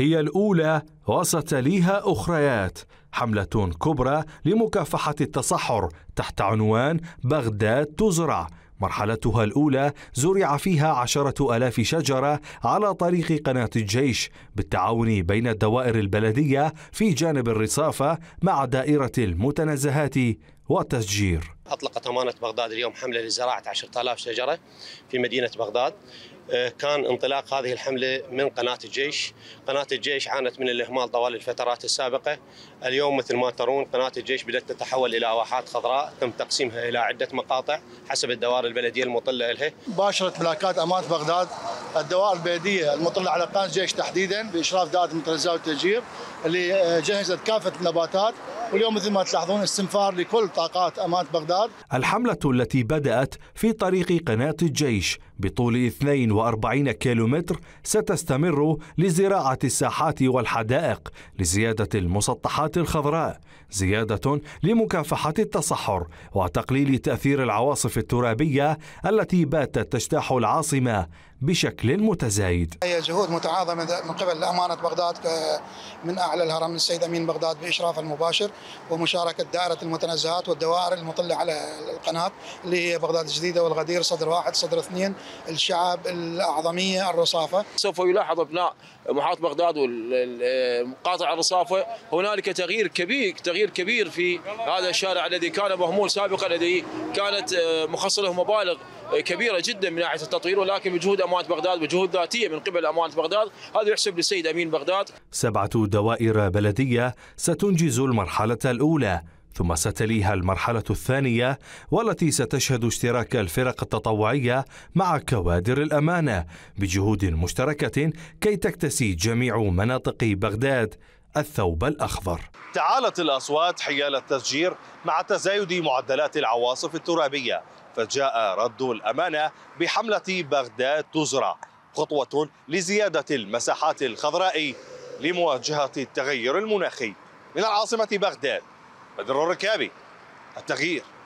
هي الأولى وستليها أخريات حملة كبرى لمكافحة التصحر تحت عنوان بغداد تزرع مرحلتها الأولى زرع فيها عشرة ألاف شجرة على طريق قناة الجيش بالتعاون بين الدوائر البلدية في جانب الرصافة مع دائرة المتنزهات والتشجير أطلقت أمانة بغداد اليوم حملة لزراعة 10,000 شجرة في مدينة بغداد آه، كان انطلاق هذه الحملة من قناة الجيش قناة الجيش عانت من الإهمال طوال الفترات السابقة اليوم مثل ما ترون قناة الجيش بدأت تتحول إلى واحات خضراء تم تقسيمها إلى عدة مقاطع حسب الدوائر البلدية المطلة إلها باشرت ملاكات أمانة بغداد الدوائر البلدية المطلة على قناة الجيش تحديدا بإشراف دائرة المترزاء والتشجير اللي آه، جهزت كافة النباتات واليوم مثل ما تلاحظون استنفار لكل طاقات أمانة بغداد الحملة التي بدأت في طريق قناة الجيش بطول 42 كيلومتر ستستمر لزراعة الساحات والحدائق لزيادة المسطحات الخضراء زيادة لمكافحة التصحر وتقليل تأثير العواصف الترابية التي باتت تجتاح العاصمة بشكل متزايد هي جهود متعاظمة من قبل أمانة بغداد من أعلى الهرم السيد أمين بغداد بإشراف المباشر ومشاركة دائرة المتنزهات والدوائر المطلة على القناة اللي هي بغداد الجديدة والغدير صدر واحد صدر اثنين الشعب الأعظمية الرصافة سوف يلاحظ أبناء محافظة بغداد والمقاطع الرصافة هنالك تغيير كبير تغيير كبير في هذا الشارع الذي كان مهمول سابقا الذي كانت آه، مخصصة له مبالغ آه، كبيره جدا من ناحيه التطوير ولكن بجهود امانه بغداد وجهود ذاتيه من قبل امانه بغداد هذا يحسب للسيد امين بغداد سبعه دوائر بلديه ستنجز المرحله الاولى ثم ستليها المرحلة الثانية والتي ستشهد اشتراك الفرق التطوعية مع كوادر الأمانة بجهود مشتركة كي تكتسي جميع مناطق بغداد الثوب الأخضر تعالت الأصوات حيال التفجير مع تزايد معدلات العواصف الترابية فجاء رد الأمانة بحملة بغداد تزرع خطوة لزيادة المساحات الخضراء لمواجهة التغير المناخي من العاصمة بغداد بدر الركابي التغيير